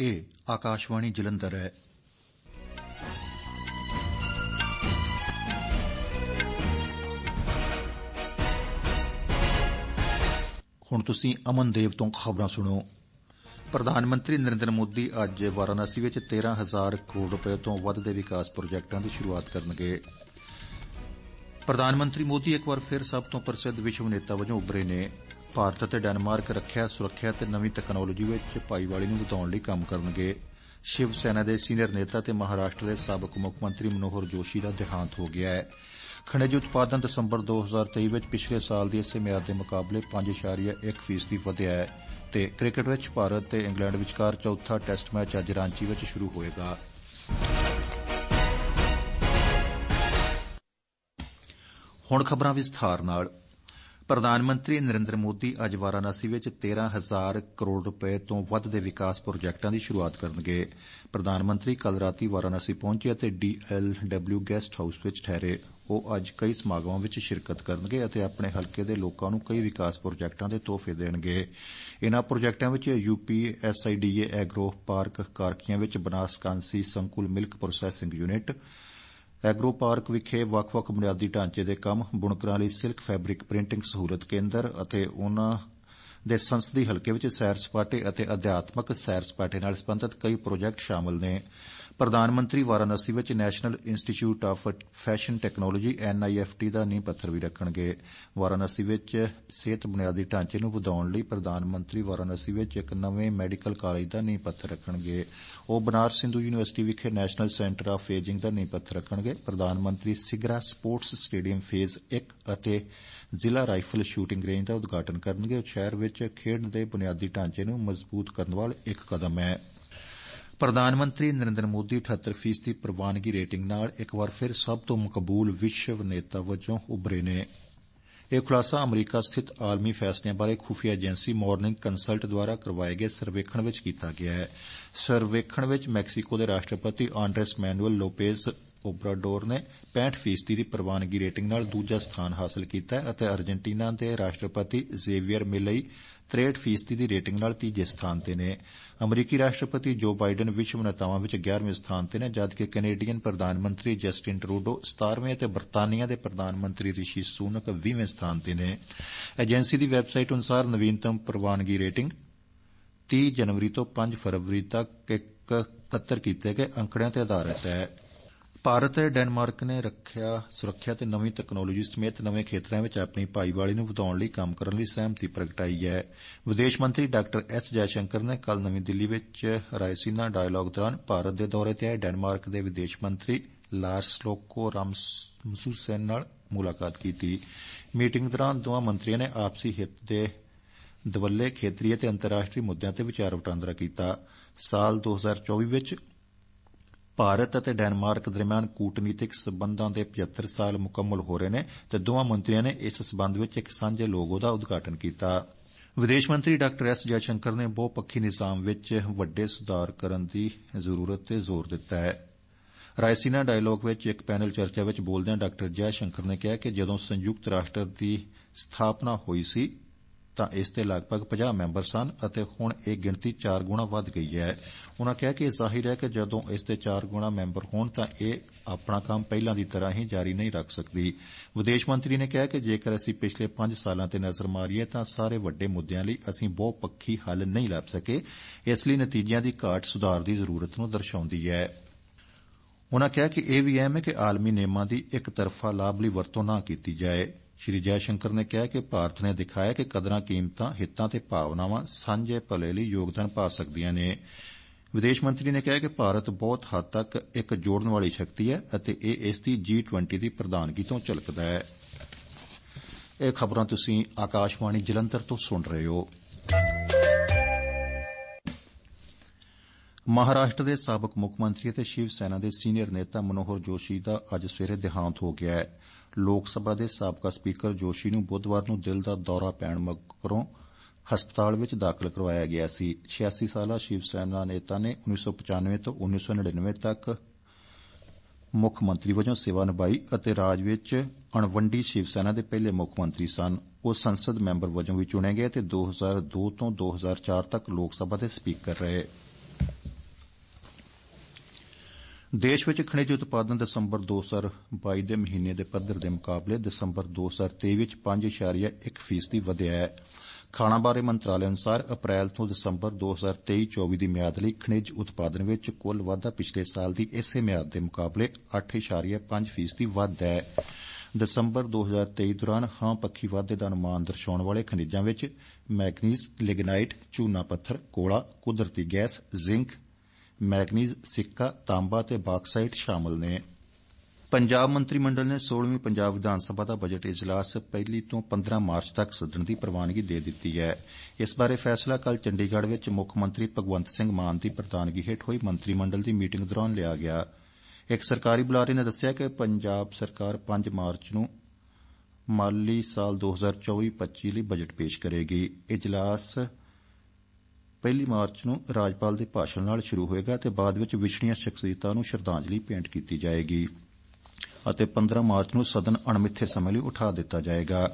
ਇਹ ਆਕਾਸ਼ਵਾਣੀ ਜਲੰਧਰ ਹੈ ਹੁਣ ਤੁਸੀਂ ਅਮਨ ਦੇਵ ਤੋਂ ਖਬਰਾਂ ਸੁਣੋ ਪ੍ਰਧਾਨ ਮੰਤਰੀ ਨਰਿੰਦਰ ਮੋਦੀ ਅੱਜ ਵਾਰਾਣਸੀ ਵਿੱਚ 13000 ਕਰੋੜ ਰੁਪਏ ਤੋਂ ਵੱਧ ਦੇ ਵਿਕਾਸ ਪ੍ਰੋਜੈਕਟਾਂ ਦੀ ਸ਼ੁਰੂਆਤ ਕਰਨਗੇ ਪ੍ਰਧਾਨ ਮੰਤਰੀ ਮੋਦੀ ਇੱਕ ਵਾਰ ਫਿਰ ਸਭ ਤੋਂ ਪ੍ਰਸਿੱਧ ਵਿਸ਼ਵ ਨੇਤਾ ਵਜੋਂ ਉੱਭਰੇ ਨੇ ਭਾਰਤ ਅਤੇ ਡੈਨਮਾਰਕ ਰੱਖਿਆ ਸੁਰੱਖਿਆ ਤੇ ਨਵੀਂ ਟੈਕਨੋਲੋਜੀ ਵਿੱਚ ਭਾਈਵਾਲੀ ਨੂੰ ਵਧਾਉਣ ਲਈ ਕੰਮ ਕਰਨਗੇ ਸ਼ਿਵ ਸੈਨਾ ਦੇ ਸੀਨੀਅਰ ਨੇਤਾ ਤੇ ਮਹਾਰਾਸ਼ਟਰ ਦੇ ਸਾਬਕ ਮੁੱਖ ਮੰਤਰੀ ਮਨੋਹਰ ਜੋਸ਼ੀ ਦਾ ਦਿਹਾਂਤ ਹੋ ਗਿਆ ਹੈ ਖਣਿਜ ਉਤਪਾਦਨ ਦਸੰਬਰ 2023 ਵਿੱਚ ਪਿਛਲੇ ਸਾਲ ਦੀ ਇਸੇ ਮਿਆਦ ਦੇ ਮੁਕਾਬਲੇ 5.1 ਫੀਸਦੀ ਵਧਿਆ ਹੈ ਤੇ ਕ੍ਰਿਕਟ ਵਿੱਚ ਭਾਰਤ ਤੇ ਇੰਗਲੈਂਡ ਵਿਚਕਾਰ ਚੌਥਾ ਟੈਸਟ ਮੈਚ ਅੱਜ ਰਾਂਚੀ ਵਿੱਚ ਸ਼ੁਰੂ ਹੋਏਗਾ ਹੁਣ ਖਬਰਾਂ ਵਿਸਥਾਰ ਨਾਲ ਪ੍ਰਧਾਨ ਮੰਤਰੀ ਨਰਿੰਦਰ ਮੋਦੀ ਅੱਜ ਵਾਰਾਣਸੀ ਵਿੱਚ 13000 ਕਰੋੜ ਰੁਪਏ ਤੋਂ ਵੱਧ ਦੇ ਵਿਕਾਸ ਪ੍ਰੋਜੈਕਟਾਂ ਦੀ ਸ਼ੁਰੂਆਤ ਕਰਨਗੇ ਪ੍ਰਧਾਨ ਮੰਤਰੀ ਕੱਲ ਰਾਤੀ ਵਾਰਾਣਸੀ ਪਹੁੰਚੇ ਅਤੇ ਡਬਲਯੂ ਗੈਸਟ ਹਾਊਸ ਵਿੱਚ ਠਹਿਰੇ ਉਹ ਅੱਜ ਕਈ ਸਮਾਗਮਾਂ ਵਿੱਚ ਸ਼ਿਰਕਤ ਕਰਨਗੇ ਅਤੇ ਆਪਣੇ ਹਲਕੇ ਦੇ ਲੋਕਾਂ ਨੂੰ ਕਈ ਵਿਕਾਸ ਪ੍ਰੋਜੈਕਟਾਂ ਦੇ ਤੋਹਫੇ ਦੇਣਗੇ ਇਨ੍ਹਾਂ ਪ੍ਰੋਜੈਕਟਾਂ ਵਿੱਚ UP SIDA agro park Karkhiyaon ਵਿੱਚ ਬਨਾਸਕਾਂਸੀ ਸੰਕੁਲ milk processing unit agro park ਵਿਖੇ ਵੱਖ-ਵੱਖ ਬੁਨਿਆਦੀ ਢਾਂਚੇ ਦੇ ਕੰਮ ਬੁਣਕਰਾਂ ਲਈ ਸਿਲਕ ਫੈਬਰਿਕ ਪ੍ਰਿੰਟਿੰਗ ਸਹੂਲਤ ਕੇਂਦਰ ਅਤੇ ਉਨ੍ਹਾਂ ਦੇ ਸੰਸਦੀ ਹਲਕੇ ਵਿੱਚ ਸੈਰ ਸਪਾਟੇ ਅਤੇ ਅਧਿਆਤਮਕ ਸੈਰ ਸਪਾਟੇ ਨਾਲ ਸੰਬੰਧਿਤ ਕਈ ਪ੍ਰੋਜੈਕਟ ਸ਼ਾਮਲ ਨੇ ਪ੍ਰਧਾਨ ਮੰਤਰੀ ਵਾਰਾਨਸੀ ਵਿੱਚ National Institute of Fashion Technology NIFT ਦਾ ਨੀਂਹ ਪੱਥਰ ਵੀ ਰੱਖਣਗੇ ਵਾਰਾਨਸੀ ਵਿੱਚ ਸਿਹਤ ਬੁਨਿਆਦੀ ਢਾਂਚੇ ਨੂੰ ਵਧਾਉਣ ਲਈ ਪ੍ਰਧਾਨ ਮੰਤਰੀ ਵਾਰਾਨਸੀ ਵਿੱਚ ਇੱਕ ਨਵੇਂ ਮੈਡੀਕਲ ਕਾਲਜ ਦਾ ਨੀਂਹ ਪੱਥਰ ਰੱਖਣਗੇ ਉਹ ਬਨਾਰਸ ਹਿੰਦੂ ਯੂਨੀਵਰਸਿਟੀ ਵਿਖੇ ਨੈਸ਼ਨਲ ਸੈਂਟਰ ਆਫ ਏਜਿੰਗ ਦਾ ਨੀਂਹ ਪੱਥਰ ਰੱਖਣਗੇ ਪ੍ਰਧਾਨ ਮੰਤਰੀ ਸਿਗਰਾ ਸਪੋਰਟਸ ਸਟੇਡੀਅਮ ਫੇਜ਼ 1 ਅਤੇ ਜ਼ਿਲ੍ਹਾ ਰਾਈਫਲ ਸ਼ੂਟਿੰਗ ਰੇਂਜ ਦਾ ਉਦਘਾਟਨ ਕਰਨਗੇ ਉਹ ਸ਼ਹਿਰ ਵਿੱਚ ਖੇਡ ਦੇ ਬੁਨਿਆਦੀ ਢਾਂਚੇ ਨੂੰ ਮਜ਼ਬੂਤ ਕਰਨ ਵੱਲ ਇੱਕ ਕਦਮ ਹੈ ਪ੍ਰਧਾਨ ਮੰਤਰੀ ਨਰਿੰਦਰ ਮੋਦੀ 78 ਫੀਸਦੀ ਪ੍ਰਵਾਨਗੀ ਰੇਟਿੰਗ ਨਾਲ ਇੱਕ ਵਾਰ ਫਿਰ ਸਭ ਤੋਂ ਮਕਬੂਲ ਵਿਸ਼ਵ ਨੇਤਾ ਵਜੋਂ ਉਭਰੇ ਨੇ ਇਹ ਖੁਲਾਸਾ ਅਮਰੀਕਾ ਸਥਿਤ ਆਲਮੀ ਫੈਸਲਿਆਂ ਬਾਰੇ ਖੁਫੀਆ ਏਜੰਸੀ ਮਾਰਨਿੰਗ ਕੰਸਲਟ ਦੁਆਰਾ ਕਰਵਾਏ ਗਏ ਸਰਵੇਖਣ ਵਿੱਚ ਕੀਤਾ ਗਿਆ ਹੈ ਸਰਵੇਖਣ ਵਿੱਚ ਮੈਕਸੀਕੋ ਦੇ ਰਾਸ਼ਟਰਪਤੀ ਆਂਡਰੇਸ ਮੈਨੂਅਲ ਲੋਪੇਜ਼ ਓਬਰਾਡੋਰ ਨੇ 65% ਦੀ ਪ੍ਰਵਾਨਗੀ ਰੇਟਿੰਗ ਨਾਲ ਦੂਜਾ ਸਥਾਨ ਹਾਸਲ ਕੀਤਾ ਅਤੇ ਅਰਜਨਟੀਨਾ ਦੇ ਰਾਸ਼ਟਰਪਤੀ ਜ਼ੇਵੀਅਰ ਮਿਲਈ 63% ਦੀ ਰੇਟਿੰਗ ਨਾਲ ਤੀਜੇ ਸਥਾਨ ਤੇ ਨੇ ਅਮਰੀਕੀ ਰਾਸ਼ਟਰਪਤੀ ਜੋ ਬਾਈਡਨ ਵਿਸ਼ਵ ਨੇਤਾਵਾਂ ਵਿੱਚ 11ਵੇਂ ਸਥਾਨ ਤੇ ਨੇ ਜਦਕਿ ਕੈਨੇਡੀਅਨ ਪ੍ਰਧਾਨ ਮੰਤਰੀ ਜਸਟਿਨ ਟਰੂਡੋ 17ਵੇਂ ਅਤੇ ਬਰਤਾਨੀਆ ਦੇ ਪ੍ਰਧਾਨ ਮੰਤਰੀ ਰਿਸ਼ੀ ਸੂਨਕ 20ਵੇਂ ਸਥਾਨ ਤੇ ਨੇ ਏਜੰਸੀ ਦੀ ਵੈਬਸਾਈਟ ਅਨੁਸਾਰ ਨਵੀਨਤਮ ਪ੍ਰਵਾਨਗੀ ਰੇਟਿੰਗ 30 ਜਨਵਰੀ ਤੋਂ 5 ਫਰਵਰੀ ਤੱਕ ਇੱਕ ਕੱਤਰ ਕੀਤੇ ਗਏ ਅੰਕੜਿਆਂ ਤੇ ਆਧਾਰਿਤ ਹੈ ਭਾਰਤ ਤੇ ਡੈਨਮਾਰਕ ਨੇ ਰੱਖਿਆ ਸੁਰੱਖਿਆ ਤੇ ਨਵੀਂ ਟੈਕਨੋਲੋਜੀ ਸਮੇਤ ਨਵੇਂ ਖੇਤਰਾਂ ਵਿੱਚ ਆਪਣੀ ਭਾਈਵਾਲੀ ਨੂੰ ਵਧਾਉਣ ਲਈ ਕੰਮ ਕਰਨ ਲਈ ਸਹਿਮਤੀ ਪ੍ਰਗਟਾਈ ਹੈ ਵਿਦੇਸ਼ ਮੰਤਰੀ ਡਾਕਟਰ ਐਸ ਜੈਸ਼ੰਕਰ ਨੇ ਕੱਲ ਨਵੀਂ ਦਿੱਲੀ ਵਿੱਚ ਰਾਇਸੀਨਾ ਡਾਇਲੌਗ ਦੌਰਾਨ ਭਾਰਤ ਦੇ ਦੌਰੇ ਤੇ ਆਏ ਡੈਨਮਾਰਕ ਦੇ ਵਿਦੇਸ਼ ਮੰਤਰੀ ਲਾਰਸ ਲੋਕੋ ਰਾਮਸੂਸੈਨ ਨਾਲ ਮੁਲਾਕਾਤ ਕੀਤੀ ਮੀਟਿੰਗ ਦੌਰਾਨ ਦੋਵਾਂ ਮੰਤਰੀਆਂ ਨੇ ਆਪਸੀ ਹਿੱਤ ਦੇ ਦਵੱਲੇ ਖੇਤਰੀ ਅਤੇ ਅੰਤਰਰਾਸ਼ਟਰੀ ਮੁੱਦਿਆਂ ਤੇ ਵਿਚਾਰ ਵਟਾਂਦਰਾ ਕੀਤਾ ਸਾਲ 2024 ਵਿੱਚ ਭਾਰਤ ਅਤੇ ਡੈਨਮਾਰਕ ਦਰਮਿਆਨ ਕੂਟਨੀਤਿਕ ਸਬੰਧਾਂ ਦੇ 75 ਸਾਲ ਮੁਕੰਮਲ ਹੋ ਰਹੇ ਨੇ ਤੇ ਦੋਵਾਂ ਮੰਤਰੀਆਂ ਨੇ ਇਸ ਸਬੰਧ ਵਿੱਚ ਇੱਕ ਸਾਂਝੇ ਲੋਗੋ ਦਾ ਉਦਘਾਟਨ ਕੀਤਾ ਵਿਦੇਸ਼ ਮੰਤਰੀ ਡਾਕਟਰ ਐਸ ਜੈਸ਼ੰਕਰ ਨੇ ਬਹੁਪੱਖੀ ਨਿਜ਼ਾਮ ਵਿੱਚ ਵੱਡੇ ਸੁਧਾਰ ਕਰਨ ਦੀ ਜ਼ਰੂਰਤ ਤੇ ਜ਼ੋਰ ਦਿੱਤਾ ਹੈ ਰਾਇਸੀਨਾ ਡਾਇਲੌਗ ਵਿੱਚ ਇੱਕ ਪੈਨਲ ਚਰਚਾ ਵਿੱਚ ਬੋਲਦਿਆਂ ਜੈ ਜੈਸ਼ੰਕਰ ਨੇ ਕਿਹਾ ਕਿ ਜਦੋਂ ਸੰਯੁਕਤ ਰਾਸ਼ਟਰ ਦੀ ਸਥਾਪਨਾ ਹੋਈ ਸੀ ਤਾਂ ਇਸ ਤੇ ਲਗਭਗ 50 ਮੈਂਬਰ ਸਨ ਅਤੇ ਹੁਣ ਇਹ ਗਿਣਤੀ 4 ਗੁਣਾ ਵੱਧ ਗਈ ਹੈ ਉਹਨਾਂ ਕਹੇ ਕਿ ਜ਼ਾਹਿਰ ਹੈ ਕਿ ਜਦੋਂ ਇਸ ਤੇ 4 ਗੁਣਾ ਮੈਂਬਰ ਹੋਣ ਤਾਂ ਇਹ ਆਪਣਾ ਕੰਮ ਪਹਿਲਾਂ ਦੀ ਤਰ੍ਹਾਂ ਹੀ ਜਾਰੀ ਨਹੀਂ ਰੱਖ ਸਕਦੀ ਵਿਦੇਸ਼ ਮੰਤਰੀ ਨੇ ਕਿਹਾ ਕਿ ਜੇਕਰ ਅਸੀਂ ਪਿਛਲੇ 5 ਸਾਲਾਂ ਤੇ ਨਜ਼ਰ ਮਾਰੀਏ ਤਾਂ ਸਾਰੇ ਵੱਡੇ ਮੁੱਦਿਆਂ ਲਈ ਅਸੀਂ ਪੱਕੀ ਹੱਲ ਨਹੀਂ ਲੱਭ ਸਕੇ ਇਸ ਲਈ ਨਤੀਜਿਆਂ ਦੀ ਘਾਟ ਸੁਧਾਰ ਦੀ ਜ਼ਰੂਰਤ ਨੂੰ ਦਰਸਾਉਂਦੀ ਹੈ ਉਹਨਾਂ ਕਿਹਾ ਕਿ ਇਹ ਵੀ ਐਮ ਹੈ ਕਿ ਆਲਮੀ ਨਿਯਮਾਂ ਦੀ ਇੱਕ ਤਰਫਾ ਲਾਭ ਲਈ ਵਰਤੋਂ ਨਾ ਕੀਤੀ ਜਾਏ ਸ਼੍ਰੀ ਜੈਸ਼ੰਕਰ ਨੇ ਕਿਹਾ ਕਿ ਭਾਰਤ ਨੇ ਦਿਖਾਇਆ ਕਿ ਕਦਰਾਂ ਕੀਮਤਾਂ ਹਿੱਤਾਂ ਤੇ ਭਾਵਨਾਵਾਂ ਸਾਂਝੇ ਭਲੇ ਲਈ ਯੋਗਦਾਨ ਪਾ ਸਕਦੀਆਂ ਨੇ ਵਿਦੇਸ਼ ਮੰਤਰੀ ਨੇ ਕਿਹਾ ਕਿ ਭਾਰਤ ਬਹੁਤ ਹੱਦ ਤੱਕ ਇੱਕ ਜੋੜਨ ਵਾਲੀ ਸ਼ਕਤੀ ਹੈ ਅਤੇ ਇਹ ਇਸ ਦੀ G20 ਦੀ ਪ੍ਰਧਾਨਗੀ ਤੋਂ ਝਲਕਦਾ ਹੈ ਇਹ ਖਬਰਾਂ ਤੁਸੀਂ ਆਕਾਸ਼ਵਾਣੀ ਜਲੰਧਰ ਤੋਂ ਸੁਣ ਰਹੇ ਹੋ ਮਹਾਰਾਸ਼ਟਰ ਦੇ ਸਾਬਕ ਮੁੱਖ ਮੰਤਰੀ ਅਤੇ ਸ਼ਿਵ ਸੈਨਾ ਦੇ ਸੀਨੀਅਰ ਨੇਤਾ ਮਨੋਹਰ ਜੋਸ਼ੀ ਦਾ ਅੱਜ ਸਵੇਰੇ ਦੇਹਾਂਤ ਹੋ ਗਿਆ ਹੈ ਲੋਕ ਸਭਾ ਦੇ ਸਾਬਕਾ ਸਪੀਕਰ ਜੋਸ਼ੀ ਨੂੰ ਬੁੱਧਵਾਰ ਨੂੰ ਦਿਲ ਦਾ ਦੌਰਾ ਪੈਣ ਮਗਰੋਂ ਹਸਪਤਾਲ ਵਿੱਚ ਦਾਖਲ ਕਰਵਾਇਆ ਗਿਆ ਸੀ 86 ਸਾਲਾ ਸ਼ਿਵ ਸੈਨਾ ਨੇਤਾ ਨੇ 1995 ਤੋਂ 1999 ਤੱਕ ਮੁੱਖ ਮੰਤਰੀ ਵਜੋਂ ਸੇਵਾ ਨਿਭਾਈ ਅਤੇ ਰਾਜ ਵਿੱਚ ਅਣਵੰਡੀ ਸ਼ਿਵ ਸੈਨਾ ਦੇ ਪਹਿਲੇ ਮੁੱਖ ਮੰਤਰੀ ਸਨ ਉਹ ਸੰਸਦ ਮੈਂਬਰ ਵਜੋਂ ਵੀ ਚੁਣੇ ਗਏ ਤੇ 2002 ਤੋਂ 2004 ਤੱਕ ਲੋਕ ਸਭਾ ਦੇ ਸਪੀਕਰ ਰਹੇ ਦੇਸ਼ ਵਿੱਚ ਖਣਿਜ ਉਤਪਾਦਨ ਦਸੰਬਰ 2022 ਦੇ ਮਹੀਨੇ ਦੇ ਪੱਧਰ ਦੇ ਮੁਕਾਬਲੇ ਦਸੰਬਰ 2023 ਵਿੱਚ 5.1 ਫੀਸਦੀ ਵਧਿਆ ਹੈ ਖਾਣਾ ਬਾਰੇ ਮੰਤਰਾਲੇ ਅਨੁਸਾਰ ਅਪ੍ਰੈਲ ਤੋਂ ਦਸੰਬਰ 2023-24 ਦੀ ਮਿਆਦ ਲਈ ਖਣਿਜ ਉਤਪਾਦਨ ਵਿੱਚ ਕੁੱਲ ਵਾਧਾ ਪਿਛਲੇ ਸਾਲ ਦੀ ਇਸੇ ਮਿਆਦ ਦੇ ਮੁਕਾਬਲੇ 8.5 ਫੀਸਦੀ ਵਧ ਹੈ ਦਸੰਬਰ 2023 ਦੌਰਾਨ ਹਾਂ ਪੱਖੀ ਵਾਧੇ ਦਾ ਅਨੁਮਾਨ ਦਰਸਾਉਣ ਵਾਲੇ ਖਣਿਜਾਂ ਵਿੱਚ ਮੈਗਨੀਜ਼ ਲਿਗਨਾਈਟ ਚੂਨਾ ਪੱਥਰ ਕੋਲਾ ਕੁਦਰਤੀ ਗੈਸ ਜ਼ਿੰਕ ਮੈਗਨੀਜ਼ ਸਿੱਕਾ ਤਾਂਬਾ ਤੇ ਬਾਕਸਾਈਟ ਸ਼ਾਮਲ ਨੇ ਪੰਜਾਬ ਮੰਤਰੀ ਮੰਡਲ ਨੇ 16ਵੀਂ ਪੰਜਾਬ ਵਿਧਾਨ ਸਭਾ ਦਾ ਬਜਟ اجلاس ਪਹਿਲੀ ਤੋਂ 15 ਮਾਰਚ ਤੱਕ ਸੱਦਣ ਦੀ ਪ੍ਰਵਾਨਗੀ ਦੇ ਦਿੱਤੀ ਹੈ ਇਸ ਬਾਰੇ ਫੈਸਲਾ ਕੱਲ ਚੰਡੀਗੜ੍ਹ ਵਿੱਚ ਮੁੱਖ ਮੰਤਰੀ ਭਗਵੰਤ ਸਿੰਘ ਮਾਨ ਦੀ ਪ੍ਰਧਾਨਗੀ ਹੇਠ ਹੋਈ ਮੰਤਰੀ ਮੰਡਲ ਦੀ ਮੀਟਿੰਗ ਦੌਰਾਨ ਲਿਆ ਗਿਆ ਇੱਕ ਸਰਕਾਰੀ ਬੁਲਾਰੇ ਨੇ ਦੱਸਿਆ ਕਿ ਪੰਜਾਬ ਸਰਕਾਰ 5 ਮਾਰਚ ਨੂੰ ਮਾਲੀ ਸਾਲ 2024-25 ਲਈ ਬਜਟ ਪੇਸ਼ ਕਰੇਗੀ اجلاس ਪਹਿਲੀ ਮਾਰਚ ਨੂੰ ਰਾਜਪਾਲ ਦੇ ਭਾਸ਼ਣ ਨਾਲ ਸ਼ੁਰੂ ਹੋਏਗਾ ਤੇ ਬਾਅਦ ਵਿੱਚ ਵਿਛੜੀਆਂ ਸ਼ਖਸੀਅਤਾਂ ਨੂੰ ਸ਼ਰਧਾਂਜਲੀ ਭੇਂਟ ਕੀਤੀ ਜਾਏਗੀ ਅਤੇ 15 ਮਾਰਚ ਨੂੰ ਸਦਨ ਅਣਮਿੱਥੇ ਸਮੇਂ ਲਈ ਉਠਾ ਦਿੱਤਾ ਜਾਏਗਾ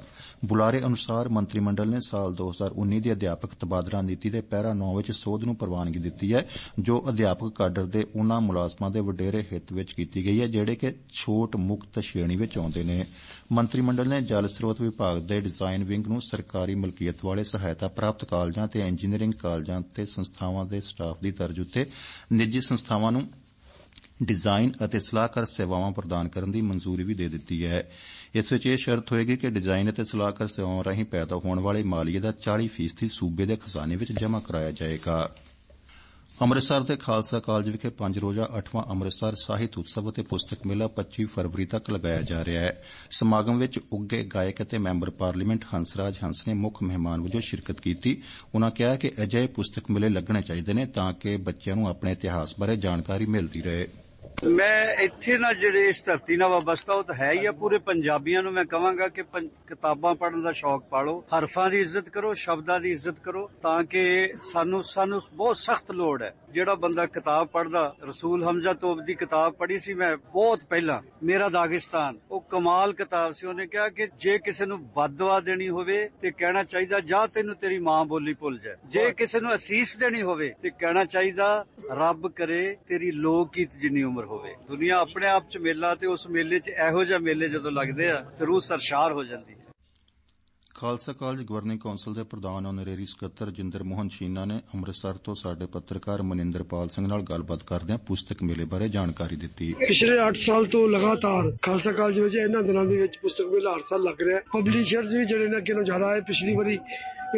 ਬੁਲਾਰੇ ਅਨੁਸਾਰ ਮੰਤਰੀ ਮੰਡਲ ਨੇ ਸਾਲ 2019 ਦੀ ਅਧਿਆਪਕ ਤਬਾਦਲਾ ਨੀਤੀ ਦੇ ਪੈਰਾ 9 ਵਿੱਚ ਸੋਧ ਨੂੰ ਪ੍ਰਵਾਨਗੀ ਦਿੱਤੀ ਹੈ ਜੋ ਅਧਿਆਪਕ ਕਾਡਰ ਦੇ ਉਨ੍ਹਾਂ ਮੁਲਾਜ਼ਮਾਂ ਦੇ ਵਡੇਰੇ ਹਿੱਤ ਵਿੱਚ ਕੀਤੀ ਗਈ ਹੈ ਜਿਹੜੇ ਕਿ ਛੋਟ ਮੁਕਤ ਸ਼੍ਰੇਣੀ ਵਿੱਚ ਆਉਂਦੇ ਨੇ ਮੰਤਰੀ ਮੰਡਲ ਨੇ ਜਲ ਸਰੋਤ ਵਿਭਾਗ ਦੇ ਡਿਜ਼ਾਈਨ ਵਿੰਗ ਨੂੰ ਸਰਕਾਰੀ ਮਲਕੀਅਤ ਵਾਲੇ ਸਹਾਇਤਾ ਪ੍ਰਾਪਤ ਕਾਲਜਾਂ ਤੇ ਇੰਜੀਨੀਅਰਿੰਗ ਕਾਲਜਾਂ ਤੇ ਸੰਸਥਾਵਾਂ ਦੇ ਸਟਾਫ ਦੀ ਤਰਜ਼ ਉੱਤੇ ਨਿੱਜੀ ਸੰਸਥਾਵਾਂ ਨੂੰ ਡਿਜ਼ਾਈਨ ਅਤੇ ਸਲਾਹਕਾਰ ਸੇਵਾਵਾਂ ਪ੍ਰਦਾਨ ਕਰਨ ਦੀ ਮਨਜ਼ੂਰੀ ਵੀ ਦੇ ਦਿੱਤੀ ਹੈ ਇਸ ਵਿੱਚ ਇਹ ਸ਼ਰਤ ਹੋਏਗੀ ਕਿ ਡਿਜ਼ਾਈਨ ਅਤੇ ਸਲਾਹਕਾਰ ਸੇਵਾਵਾਂ ਰਾਹੀਂ ਪੈਦਾ ਹੋਣ ਵਾਲੇ ਮਾਲੀਏ ਦਾ 40% ਸੂਬੇ ਦੇ ਖਜ਼ਾਨੇ ਵਿੱਚ ਜਮ੍ਹਾਂ ਕਰਾਇਆ ਜਾਏਗਾ ਅੰਮ੍ਰਿਤਸਰ ਦੇ ਖਾਲਸਾ ਕਾਲਜ ਵਿਖੇ 5 ਰੋਜ਼ਾ 8ਵਾਂ ਅੰਮ੍ਰਿਤਸਰ ਸਾਹਿਤ ਉਤਸਵ ਅਤੇ ਪੁਸਤਕ ਮੇਲਾ 25 ਫਰਵਰੀ ਤੱਕ ਲਗਾਇਆ ਜਾ ਰਿਹਾ ਹੈ ਸਮਾਗਮ ਵਿੱਚ ਉੱਗੇ ਗਾਇਕ ਅਤੇ ਮੈਂਬਰ ਪਾਰਲੀਮੈਂਟ ਹੰਸਰਾਜ ਹੰਸ ਨੇ ਮੁੱਖ ਮਹਿਮਾਨ ਵਜੋਂ ਸ਼ਿਰਕਤ ਕੀਤੀ ਉਨ੍ਹਾਂ ਕਿਹਾ ਕਿ ਅਜਿਹੇ ਪੁਸਤਕ ਮੇਲੇ ਲੱਗਣੇ ਚਾਹੀਦੇ ਨੇ ਤਾਂ ਕਿ ਬੱਚਿਆਂ ਨੂੰ ਆਪਣੇ ਇਤਿਹਾਸ ਬਾਰੇ ਜਾਣਕਾਰੀ ਮਿਲਦੀ ਰਹੇ ਮੈਂ ਇੱਥੇ ਨਾ ਜਿਹੜੇ ਇਸ ਧਰਤੀ ਨਾਲ ਵਾਬਸਤਾ ਉਹ ਤਾਂ ਹੈ ਹੀ ਆ ਪੂਰੇ ਪੰਜਾਬੀਆਂ ਨੂੰ ਮੈਂ ਕਹਾਂਗਾ ਕਿ ਕਿਤਾਬਾਂ ਪੜ੍ਹਨ ਦਾ ਸ਼ੌਕ ਪਾਲੋ ਹਰਫਾਂ ਦੀ ਇੱਜ਼ਤ ਕਰੋ ਸ਼ਬਦਾਂ ਦੀ ਇੱਜ਼ਤ ਕਰੋ ਤਾਂ ਕਿ ਸਾਨੂੰ ਸਾਨੂੰ ਬਹੁਤ ਸਖਤ ਲੋੜ ਹੈ ਜਿਹੜਾ ਬੰਦਾ ਕਿਤਾਬ ਪੜਦਾ ਰਸੂਲ ਹਮਜ਼ਾ ਤੋਬ ਦੀ ਕਿਤਾਬ ਪੜੀ ਸੀ ਮੈਂ ਬਹੁਤ ਪਹਿਲਾਂ ਮੇਰਾ ਦਾਗਿਸਤਾਨ ਉਹ ਕਮਾਲ ਕਿਤਾਬ ਸੀ ਉਹਨੇ ਕਿਹਾ ਕਿ ਜੇ ਕਿਸੇ ਨੂੰ ਬਦਦੁਆ ਦੇਣੀ ਹੋਵੇ ਤੇ ਕਹਿਣਾ ਚਾਹੀਦਾ ਜਾਂ ਤੈਨੂੰ ਤੇਰੀ ਮਾਂ ਬੋਲੀ ਭੁੱਲ ਜਾਏ ਜੇ ਕਿਸੇ ਨੂੰ ਅਸੀਸ ਦੇਣੀ ਹੋਵੇ ਤੇ ਕਹਿਣਾ ਚਾਹੀਦਾ ਰੱਬ ਕਰੇ ਤੇਰੀ ਲੋਕੀਤ ਜਿੰਨੀ ਉਮਰ ਹੋਵੇ ਦੁਨੀਆ ਆਪਣੇ ਆਪ ਚ ਮੇਲਾ ਤੇ ਉਸ ਮੇਲੇ ਚ ਇਹੋ ਜਿਹਾ ਮੇਲੇ ਜਦੋਂ ਲੱਗਦੇ ਆ ਤੇ ਰੂਹ ਸਰਸ਼ਾਰ ਹੋ ਜਾਂਦੀ ਖਾਲਸਾ ਕਾਲਜ ਗਵਰਨਿੰਗ ਕੌਂਸਲ ਦੇ ਪ੍ਰਧਾਨ ਹੋਨਰੇਰੀ ਸਕੱਤਰ ਜਿੰਦਰ ਮੋਹਨ ਸ਼ੀਨਾ ਨੇ ਅੰਮ੍ਰਿਤਸਰ ਤੋਂ ਸਾਡੇ ਪੱਤਰਕਾਰ ਮਨਿੰਦਰਪਾਲ ਸਿੰਘ ਨਾਲ ਗੱਲਬਾਤ ਕਰਦਿਆਂ ਪੁਸਤਕ ਮੇਲੇ ਬਾਰੇ ਜਾਣਕਾਰੀ ਦਿੱਤੀ। ਪਿਛਲੇ 8 ਸਾਲ ਤੋਂ ਲਗਾਤਾਰ ਖਾਲਸਾ ਕਾਲਜ ਵਿੱਚ ਇਹਨਾਂ ਦਿਨਾਂ ਦੇ ਵਿੱਚ ਪੁਸਤਕ ਮੇਲਾ ਹਰ ਸਾਲ ਲੱਗ ਰਿਹਾ ਹੈ। ਪਬਲਿਸ਼ਰਸ ਵੀ ਜਿਹੜੇ ਨੇ ਕਿਨੋਂ ਜ਼ਿਆਦਾ ਹੈ ਪਿਛਲੀ ਵਾਰੀ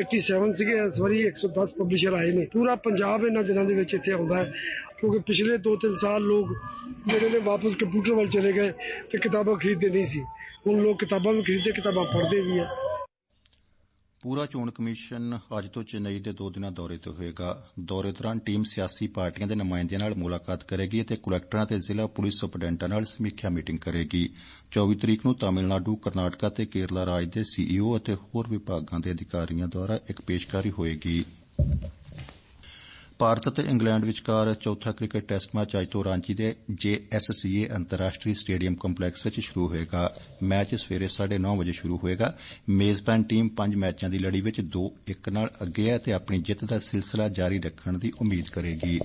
87 ਸੀਗੇ ਇਸ ਵਾਰੀ 110 ਪਬਲਿਸ਼ਰ ਆਏ ਨੇ ਪੂਰਾ ਪੰਜਾਬ ਇਹਨਾਂ ਦਿਨਾਂ ਦੇ ਵਿੱਚ ਇੱਥੇ ਆਉਂਦਾ ਹੈ ਕਿਉਂਕਿ ਪਿਛਲੇ 2-3 ਸਾਲ ਲੋਕ ਜਿਹੜੇ ਨੇ ਵਾਪਸ ਕੰਪਿਊਟਰ ਵੱਲ ਚਲੇ ਗਏ ਤੇ ਕਿਤਾਬਾਂ ਖਰੀਦਦੇ ਨਹੀਂ ਸੀ ਹੁਣ ਲੋਕ ਕਿਤਾਬਾਂ ਵੀ ਖਰੀਦਦੇ ਕਿਤਾਬਾਂ ਪੜ੍ਹਦੇ ਵੀ ਆ ਪੂਰਾ ਚੋਣ ਕਮਿਸ਼ਨ ਅੱਜ ਤੋਂ ਚੇਨਈ ਦੇ 2 ਦਿਨਾਂ ਦੌਰੇ ਤੇ ਹੋਏਗਾ ਦੌਰੇ ਦੌਰਾਨ ਟੀਮ ਸਿਆਸੀ ਪਾਰਟੀਆਂ ਦੇ ਨੁਮਾਇੰਦਿਆਂ ਨਾਲ ਮੁਲਾਕਾਤ ਕਰੇਗੀ ਅਤੇ ਕਲੈਕਟਰਾਂ ਤੇ ਜ਼ਿਲ੍ਹਾ ਪੁਲਿਸ ਸੁਪਰਡੈਂਟਾਂ ਨਾਲ ਸਮੀਖਿਆ ਮੀਟਿੰਗ ਕਰੇਗੀ 24 ਤਰੀਕ ਨੂੰ ਤਾਮਿਲਨਾਡੂ ਕਰਨਾਟਕਾ ਤੇ ਕੇਰਲਾ ਰਾਜ ਦੇ ਸੀਈਓ e ਅਤੇ ਹੋਰ ਵਿਭਾਗਾਂ ਦੇ ਅਧਿਕਾਰੀਆਂ ਦੁਆਰਾ ਇੱਕ ਪੇਸ਼ਕਾਰੀ ਹੋਏਗੀ ਭਾਰਤ ਤੇ ਇੰਗਲੈਂਡ ਵਿਚਕਾਰ ਚੌਥਾ ਕ੍ਰਿਕਟ ਟੈਸਟ ਮੈਚ ਅੱਜ ਤੋਂ ਰਾਂਚੀ ਦੇ ਜੀਐਸਸੀਏ ਅੰਤਰਰਾਸ਼ਟਰੀ ਸਟੇਡੀਅਮ ਕੰਪਲੈਕਸ ਵਿੱਚ ਸ਼ੁਰੂ ਹੋਏਗਾ ਮੈਚ ਸਵੇਰੇ 9:30 ਵਜੇ ਸ਼ੁਰੂ ਹੋਏਗਾ ਮੇਜ਼ਬਾਨ ਟੀਮ ਪੰਜ ਮੈਚਾਂ ਦੀ ਲੜੀ ਵਿੱਚ 2-1 ਨਾਲ ਅੱਗੇ ਹੈ ਤੇ ਆਪਣੀ ਜਿੱਤ ਦਾ ਸਿਲਸਿਲਾ ਜਾਰੀ ਰੱਖਣ ਦੀ ਉਮੀਦ ਕਰੇਗੀ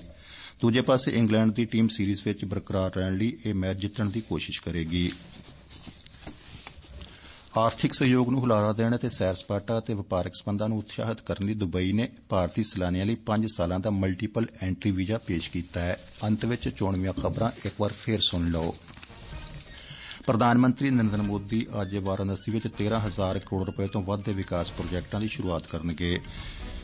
ਦੂਜੇ ਪਾਸੇ ਇੰਗਲੈਂਡ ਦੀ ਟੀਮ ਸੀਰੀਜ਼ ਵਿੱਚ ਬਰਕਰਾਰ ਰਹਿਣ ਲਈ ਇਹ ਮੈਚ ਜਿੱਤਣ ਦੀ ਕੋਸ਼ਿਸ਼ ਕਰੇਗੀ ਆਰਥਿਕ ਸਹਿਯੋਗ ਨੂੰ ਹੁਲਾਰਾ ਦੇਣ ਅਤੇ ਸੈਰ ਸਪਾਟਾ ਅਤੇ ਵਪਾਰਕ ਸਬੰਧਾਂ ਨੂੰ ਉਤਸ਼ਾਹਿਤ ਕਰਨ ਲਈ ਦੁਬਈ ਨੇ ਭਾਰਤੀ ਸੈਲਾਨੀਆਂ ਲਈ 5 ਸਾਲਾਂ ਦਾ ਮਲਟੀਪਲ ਐਂਟਰੀ ਵੀਜ਼ਾ ਪੇਸ਼ ਕੀਤਾ ਹੈ ਅੰਤ ਵਿੱਚ ਚੋਣਵੀਆਂ ਖਬਰਾਂ ਇੱਕ ਵਾਰ ਫੇਰ ਸੁਣ ਲਓ ਪ੍ਰਧਾਨ ਮੰਤਰੀ ਨਰਿੰਦਰ ਮੋਦੀ ਅੱਜ ਵਾਰਾਣਸੀ ਵਿੱਚ 13000 ਕਰੋੜ ਰੁਪਏ ਤੋਂ ਵੱਧ ਦੇ ਵਿਕਾਸ ਪ੍ਰੋਜੈਕਟਾਂ ਦੀ ਸ਼ੁਰੂਆਤ ਕਰਨਗੇ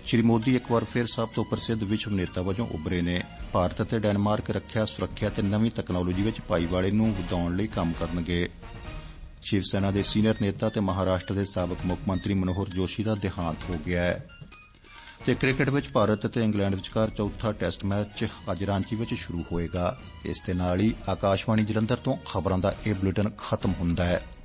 ਸ਼੍ਰੀ ਮੋਦੀ ਇੱਕ ਵਾਰ ਫਿਰ ਸਭ ਤੋਂ ਪ੍ਰਸਿੱਧ ਵਿਸ਼ਵ ਨੇਤਾ ਵਜੋਂ ਉੱਭਰੇ ਨੇ ਭਾਰਤ ਅਤੇ ਡੈਨਮਾਰਕ ਰੱਖਿਆ ਸੁਰੱਖਿਆ ਤੇ ਨਵੀਂ ਟੈਕਨੋਲੋਜੀ ਵਿੱਚ ਪਾਈਵਾਲੇ ਨੂੰ ਵਧਾਉਣ ਲਈ ਕੰਮ ਕਰਨਗੇ ਸ਼ਿਵ ਸੈਨਾ ਦੇ ਸੀਨੀਅਰ ਨੇਤਾ ਤੇ ਮਹਾਰਾਸ਼ਟਰ ਦੇ ਸਾਬਕ ਮੁੱਖ ਮੰਤਰੀ ਮਨੋਹਰ ਜੋਸ਼ੀ ਦਾ ਦਿਹਾਂਤ ਹੋ ਗਿਆ ਹੈ ਤੇ ਕ੍ਰਿਕਟ ਵਿੱਚ ਭਾਰਤ ਅਤੇ ਇੰਗਲੈਂਡ ਵਿਚਕਾਰ ਚੌਥਾ ਟੈਸਟ ਮੈਚ ਅੱਜ ਰਾਂਚੀ ਵਿੱਚ ਸ਼ੁਰੂ ਹੋਏਗਾ ਇਸ ਦੇ ਨਾਲ ਹੀ ਆਕਾਸ਼ਵਾਣੀ ਜਲੰਧਰ ਤੋਂ ਖਬਰਾਂ ਦਾ ਇਹ ਬੁਲੇਟਿਨ ਖਤਮ ਹੁੰਦਾ ਹੈ